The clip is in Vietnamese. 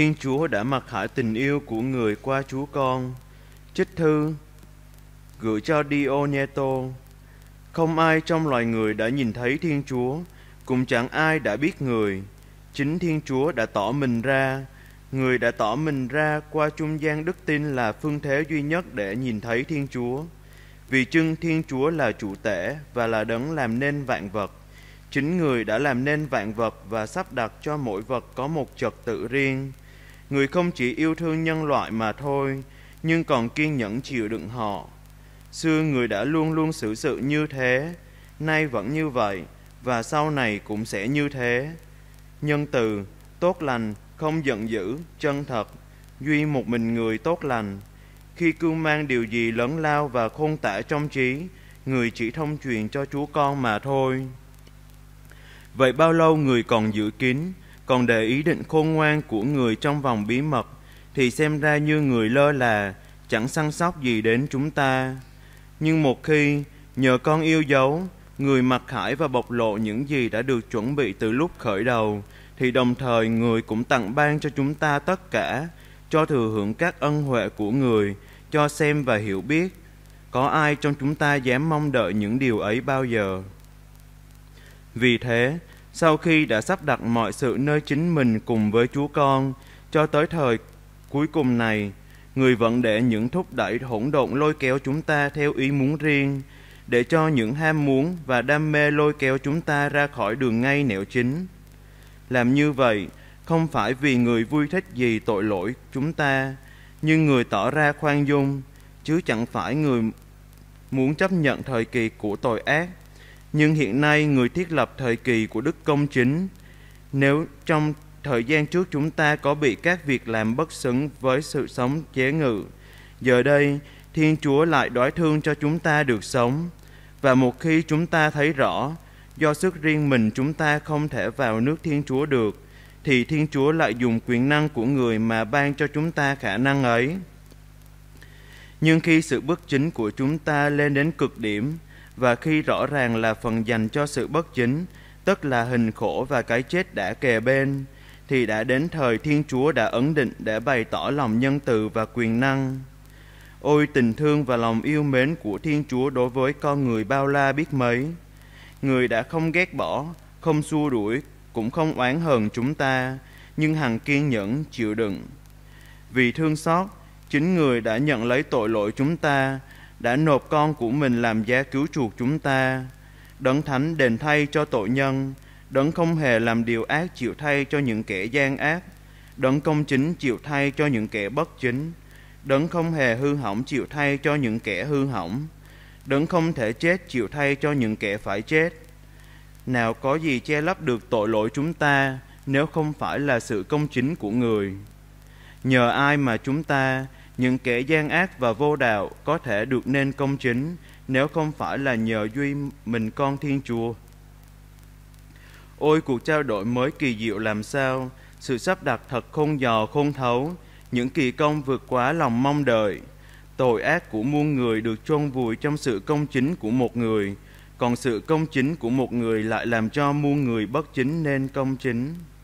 Thiên Chúa đã mặc khải tình yêu của người qua Chúa Con. chích thư gửi cho Dionieto. Không ai trong loài người đã nhìn thấy Thiên Chúa, cũng chẳng ai đã biết người. Chính Thiên Chúa đã tỏ mình ra, người đã tỏ mình ra qua trung gian đức tin là phương thế duy nhất để nhìn thấy Thiên Chúa. Vì chưng Thiên Chúa là chủ tể và là đấng làm nên vạn vật. Chính người đã làm nên vạn vật và sắp đặt cho mỗi vật có một trật tự riêng. Người không chỉ yêu thương nhân loại mà thôi, nhưng còn kiên nhẫn chịu đựng họ. Xưa người đã luôn luôn xử sự như thế, nay vẫn như vậy và sau này cũng sẽ như thế. Nhân từ, tốt lành, không giận dữ, chân thật, duy một mình người tốt lành. Khi cưu mang điều gì lớn lao và khôn tả trong trí, người chỉ thông truyền cho chúa con mà thôi. Vậy bao lâu người còn giữ kín, còn để ý định khôn ngoan của người trong vòng bí mật thì xem ra như người lơ là chẳng săn sóc gì đến chúng ta nhưng một khi nhờ con yêu dấu người mặc khải và bộc lộ những gì đã được chuẩn bị từ lúc khởi đầu thì đồng thời người cũng tặng ban cho chúng ta tất cả cho thừa hưởng các ân huệ của người cho xem và hiểu biết có ai trong chúng ta dám mong đợi những điều ấy bao giờ vì thế sau khi đã sắp đặt mọi sự nơi chính mình cùng với Chúa Con, cho tới thời cuối cùng này, người vẫn để những thúc đẩy hỗn độn lôi kéo chúng ta theo ý muốn riêng, để cho những ham muốn và đam mê lôi kéo chúng ta ra khỏi đường ngay nẻo chính. Làm như vậy, không phải vì người vui thích gì tội lỗi chúng ta, nhưng người tỏ ra khoan dung, chứ chẳng phải người muốn chấp nhận thời kỳ của tội ác nhưng hiện nay người thiết lập thời kỳ của đức công chính, nếu trong thời gian trước chúng ta có bị các việc làm bất xứng với sự sống chế ngự, giờ đây Thiên Chúa lại đói thương cho chúng ta được sống. Và một khi chúng ta thấy rõ, do sức riêng mình chúng ta không thể vào nước Thiên Chúa được, thì Thiên Chúa lại dùng quyền năng của người mà ban cho chúng ta khả năng ấy. Nhưng khi sự bất chính của chúng ta lên đến cực điểm, và khi rõ ràng là phần dành cho sự bất chính, tức là hình khổ và cái chết đã kề bên, thì đã đến thời Thiên Chúa đã ấn định để bày tỏ lòng nhân từ và quyền năng. Ôi tình thương và lòng yêu mến của Thiên Chúa đối với con người bao la biết mấy. Người đã không ghét bỏ, không xua đuổi, cũng không oán hờn chúng ta, nhưng hằng kiên nhẫn chịu đựng. Vì thương xót, chính người đã nhận lấy tội lỗi chúng ta đã nộp con của mình làm giá cứu chuộc chúng ta. Đấng Thánh đền thay cho tội nhân, Đấng không hề làm điều ác chịu thay cho những kẻ gian ác, Đấng công chính chịu thay cho những kẻ bất chính, Đấng không hề hư hỏng chịu thay cho những kẻ hư hỏng, Đấng không thể chết chịu thay cho những kẻ phải chết. Nào có gì che lấp được tội lỗi chúng ta nếu không phải là sự công chính của người? Nhờ ai mà chúng ta những kẻ gian ác và vô đạo có thể được nên công chính nếu không phải là nhờ duy mình con Thiên Chúa. Ôi cuộc trao đổi mới kỳ diệu làm sao, sự sắp đặt thật không dò không thấu, những kỳ công vượt quá lòng mong đợi. Tội ác của muôn người được chôn vùi trong sự công chính của một người, còn sự công chính của một người lại làm cho muôn người bất chính nên công chính.